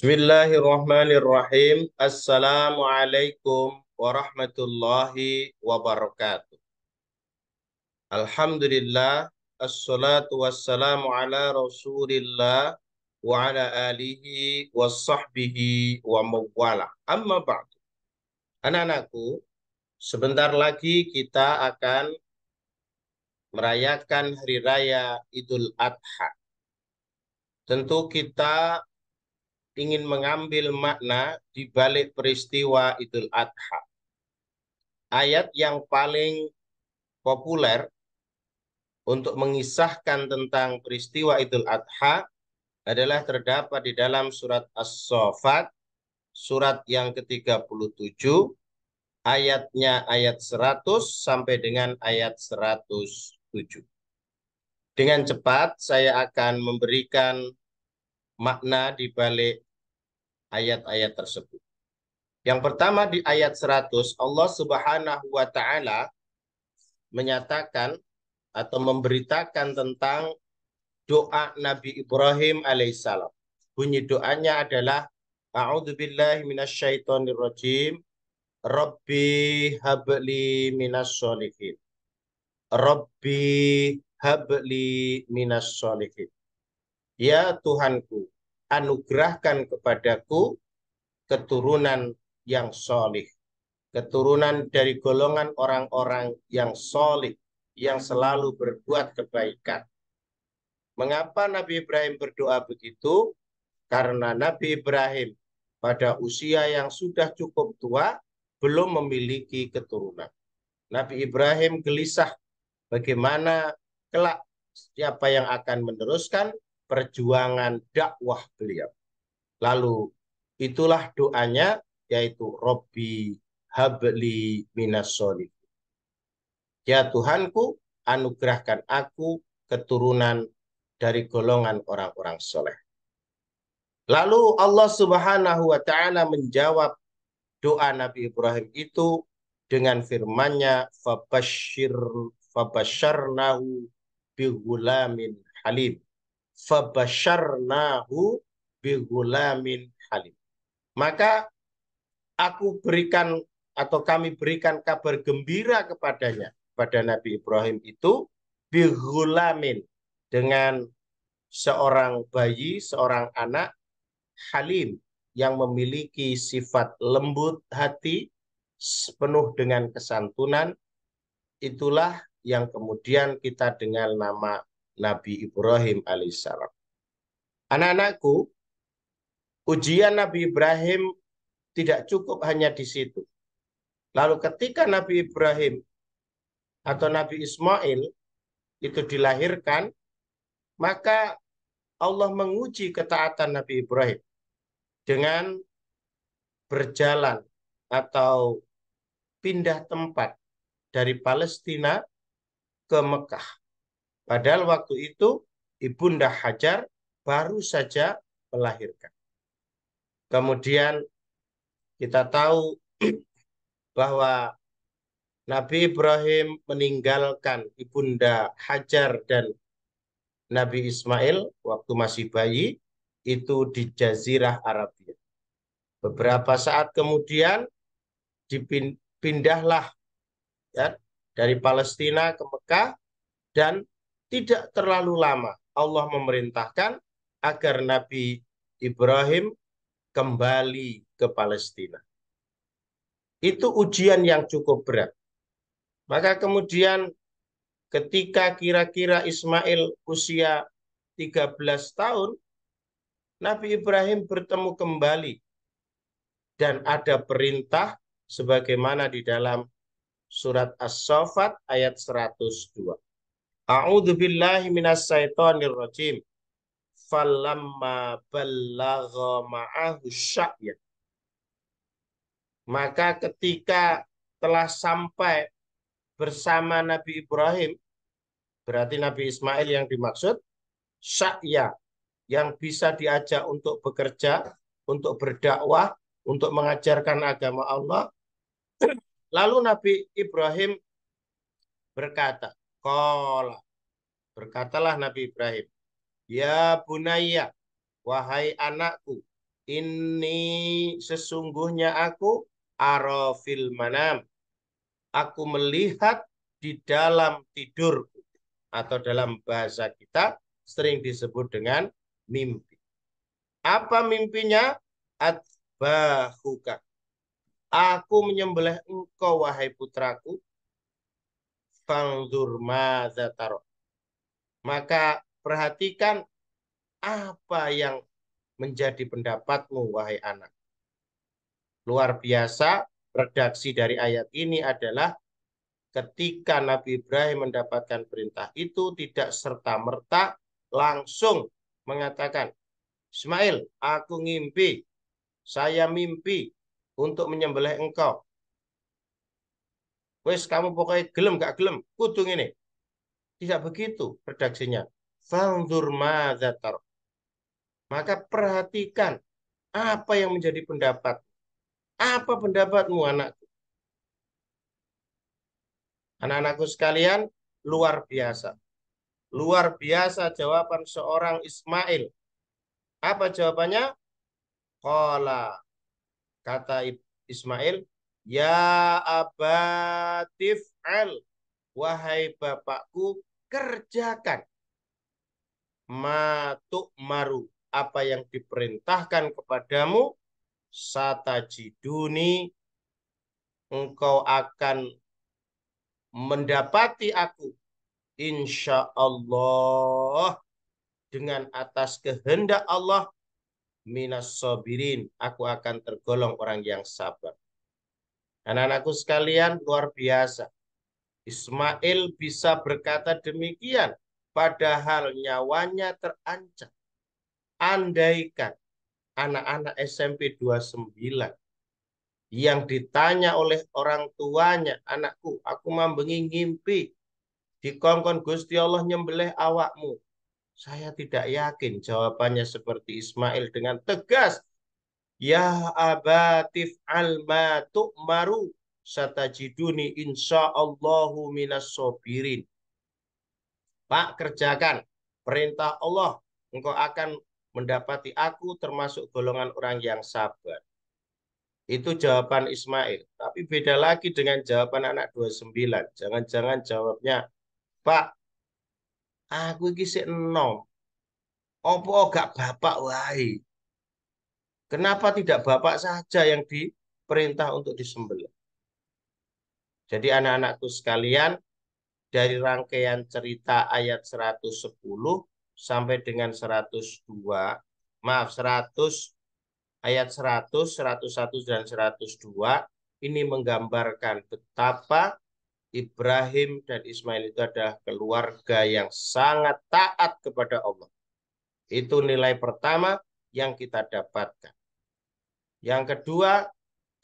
Bismillahirrahmanirrahim. Assalamualaikum warahmatullahi wabarakatuh. Alhamdulillah. Assalatu wassalamu ala rasulillah wa ala alihi wa sahbihi wa mawala. Amma ba'du. Anak-anakku, sebentar lagi kita akan merayakan Hari Raya Idul Adha. Tentu kita ingin mengambil makna di balik peristiwa Idul Adha. Ayat yang paling populer untuk mengisahkan tentang peristiwa Idul Adha adalah terdapat di dalam surat As-Sofat, surat yang ke-37, ayatnya ayat 100 sampai dengan ayat 107. Dengan cepat saya akan memberikan makna di balik ayat-ayat tersebut. Yang pertama di ayat 100 Allah Subhanahu wa taala menyatakan atau memberitakan tentang doa Nabi Ibrahim alaihissalam. Bunyi doanya adalah A'udzubillahi minasyaitonirrajim. Rabbi habli minas sholihin. Rabbi habli minas sholihin. Ya Tuhanku, anugerahkan kepadaku keturunan yang solih. Keturunan dari golongan orang-orang yang solih, yang selalu berbuat kebaikan. Mengapa Nabi Ibrahim berdoa begitu? Karena Nabi Ibrahim pada usia yang sudah cukup tua belum memiliki keturunan. Nabi Ibrahim gelisah bagaimana kelak siapa yang akan meneruskan perjuangan dakwah beliau. Lalu itulah doanya yaitu Robbi habli minas Ya Tuhanku, anugerahkan aku keturunan dari golongan orang-orang soleh. Lalu Allah Subhanahu wa taala menjawab doa Nabi Ibrahim itu dengan firman-Nya fabashshir fabasharnahu halim fabasharnahu bihulamin halim. Maka aku berikan atau kami berikan kabar gembira kepadanya pada Nabi Ibrahim itu bihulamin dengan seorang bayi, seorang anak halim yang memiliki sifat lembut hati penuh dengan kesantunan itulah yang kemudian kita dengan nama Nabi Ibrahim alaihissalam. Anak-anakku, ujian Nabi Ibrahim tidak cukup hanya di situ. Lalu ketika Nabi Ibrahim atau Nabi Ismail itu dilahirkan, maka Allah menguji ketaatan Nabi Ibrahim dengan berjalan atau pindah tempat dari Palestina ke Mekah. Padahal waktu itu Ibunda Hajar baru saja melahirkan. Kemudian kita tahu bahwa Nabi Ibrahim meninggalkan Ibunda Hajar dan Nabi Ismail waktu masih bayi itu di Jazirah Arabia. Beberapa saat kemudian dipindahlah ya, dari Palestina ke Mekah dan tidak terlalu lama Allah memerintahkan agar Nabi Ibrahim kembali ke Palestina. Itu ujian yang cukup berat. Maka kemudian ketika kira-kira Ismail usia 13 tahun, Nabi Ibrahim bertemu kembali dan ada perintah sebagaimana di dalam surat as sofat ayat 102. A'udzu billahi minasyaitonir rajim. Falamma ballagha ma'ahu sya'ya. Maka ketika telah sampai bersama Nabi Ibrahim, berarti Nabi Ismail yang dimaksud, sya'ya yang bisa diajak untuk bekerja, untuk berdakwah, untuk mengajarkan agama Allah. Lalu Nabi Ibrahim berkata, Kola. Berkatalah Nabi Ibrahim. Ya bunaya, wahai anakku. Ini sesungguhnya aku arafil manam. Aku melihat di dalam tidurku. Atau dalam bahasa kita sering disebut dengan mimpi. Apa mimpinya? Atbahuka. Aku menyembelih engkau, wahai putraku, fangzur mazataro. Maka perhatikan apa yang menjadi pendapatmu, wahai anak. Luar biasa, redaksi dari ayat ini adalah ketika Nabi Ibrahim mendapatkan perintah itu tidak serta-merta langsung mengatakan, Ismail, aku ngimpi, saya mimpi untuk menyembelih engkau. Wes kamu pokoknya gelem gak gelem, ujung ini. Tidak begitu redaksinya. Fanzur mazatar. Maka perhatikan apa yang menjadi pendapat. Apa pendapatmu anakku? Anak-anakku sekalian, luar biasa. Luar biasa jawaban seorang Ismail. Apa jawabannya? Kola. Kata Ismail, Ya al. Wahai bapakku, kerjakan. Matuk maru. Apa yang diperintahkan kepadamu. Satajiduni. Engkau akan mendapati aku. Insya Allah. Dengan atas kehendak Allah. Minas sobirin. Aku akan tergolong orang yang sabar. Anak-anakku sekalian luar biasa. Ismail bisa berkata demikian, padahal nyawanya terancam. Andaikan anak-anak SMP 29 yang ditanya oleh orang tuanya, anakku, aku mambengi ngimpi dikongkon Gusti Allah nyembelih awakmu. Saya tidak yakin jawabannya seperti Ismail dengan tegas Ya abatif alma tu'maru satajiduni insyaallahu minas sobirin. Pak kerjakan perintah Allah. Engkau akan mendapati aku termasuk golongan orang yang sabar. Itu jawaban Ismail. Tapi beda lagi dengan jawaban anak 29. Jangan-jangan jawabnya, Pak, aku ini si enom. Apa gak bapak wae? Kenapa tidak bapak saja yang diperintah untuk disembelih? Jadi anak-anakku sekalian, dari rangkaian cerita ayat 110 sampai dengan 102, maaf 100 ayat 100, 101 dan 102 ini menggambarkan betapa Ibrahim dan Ismail itu adalah keluarga yang sangat taat kepada Allah. Itu nilai pertama yang kita dapatkan. Yang kedua,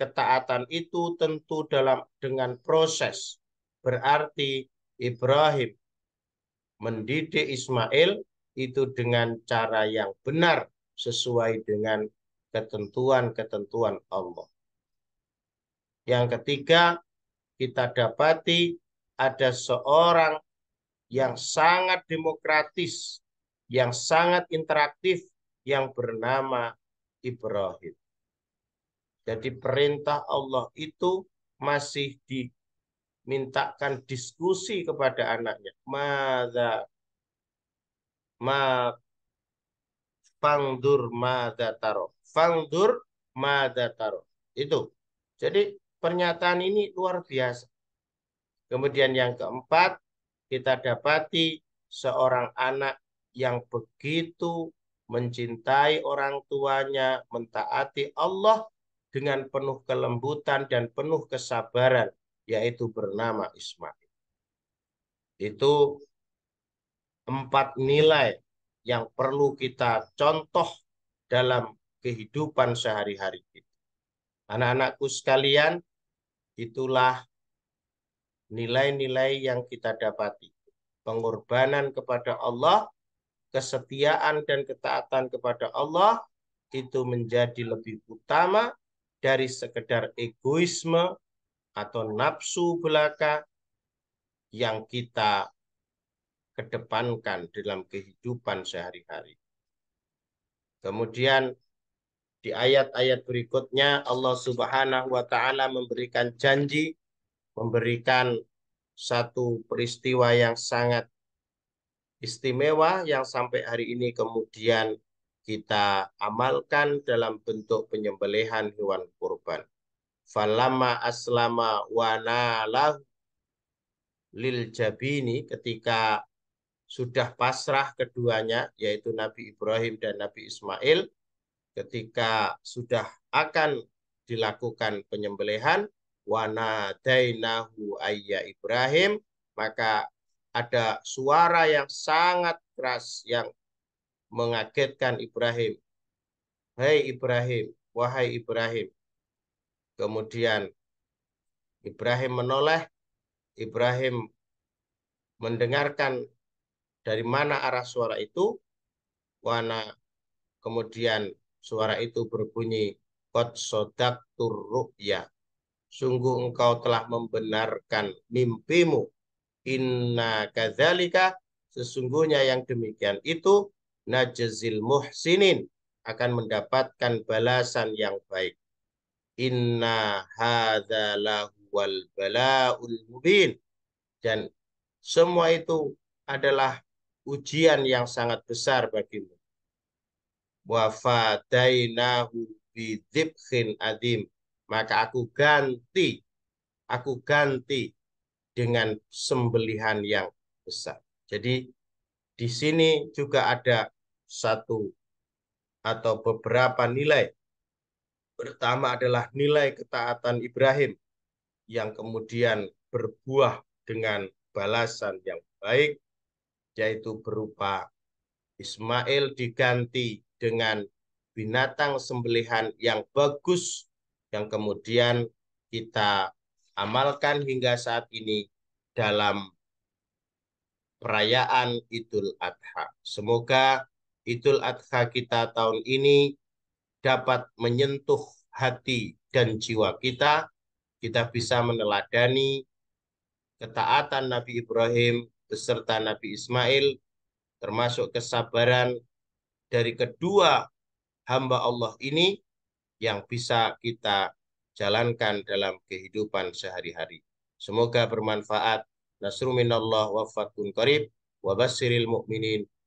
ketaatan itu tentu dalam dengan proses. Berarti Ibrahim mendidik Ismail itu dengan cara yang benar sesuai dengan ketentuan-ketentuan Allah. Yang ketiga, kita dapati ada seorang yang sangat demokratis, yang sangat interaktif yang bernama Ibrahim. Jadi perintah Allah itu masih dimintakan diskusi kepada anaknya. Mada ma fangdur mada taro. Fangdur mada taro. Itu. Jadi pernyataan ini luar biasa. Kemudian yang keempat, kita dapati seorang anak yang begitu mencintai orang tuanya, mentaati Allah dengan penuh kelembutan dan penuh kesabaran, yaitu bernama Ismail. Itu empat nilai yang perlu kita contoh dalam kehidupan sehari-hari kita. Anak-anakku sekalian, itulah nilai-nilai yang kita dapati. Pengorbanan kepada Allah, kesetiaan dan ketaatan kepada Allah, itu menjadi lebih utama dari sekedar egoisme atau nafsu belaka yang kita kedepankan dalam kehidupan sehari-hari. Kemudian di ayat-ayat berikutnya Allah Subhanahu wa taala memberikan janji, memberikan satu peristiwa yang sangat istimewa yang sampai hari ini kemudian kita amalkan dalam bentuk penyembelihan hewan kurban. Falama aslama wana lahu lil jabini ketika sudah pasrah keduanya yaitu Nabi Ibrahim dan Nabi Ismail ketika sudah akan dilakukan penyembelihan wana dainahu ayya Ibrahim maka ada suara yang sangat keras yang mengagetkan Ibrahim. Hai Ibrahim, wahai Ibrahim. Kemudian Ibrahim menoleh, Ibrahim mendengarkan dari mana arah suara itu, wana kemudian suara itu berbunyi, Kot sodak turru'ya. Sungguh engkau telah membenarkan mimpimu. Inna kazalika, sesungguhnya yang demikian itu najzil muhsinin akan mendapatkan balasan yang baik. Inna hadza lahuwal balaul mubin. Dan semua itu adalah ujian yang sangat besar bagimu. Wa fadainahu bidzibhin adim. Maka aku ganti, aku ganti dengan sembelihan yang besar. Jadi di sini juga ada satu atau beberapa nilai. Pertama adalah nilai ketaatan Ibrahim yang kemudian berbuah dengan balasan yang baik, yaitu berupa Ismail diganti dengan binatang sembelihan yang bagus, yang kemudian kita amalkan hingga saat ini dalam perayaan Idul Adha. Semoga Idul Adha kita tahun ini dapat menyentuh hati dan jiwa kita, kita bisa meneladani ketaatan Nabi Ibrahim beserta Nabi Ismail, termasuk kesabaran dari kedua hamba Allah ini yang bisa kita jalankan dalam kehidupan sehari-hari. Semoga bermanfaat. Nasruminallah wa fatkun qarib wa mu'minin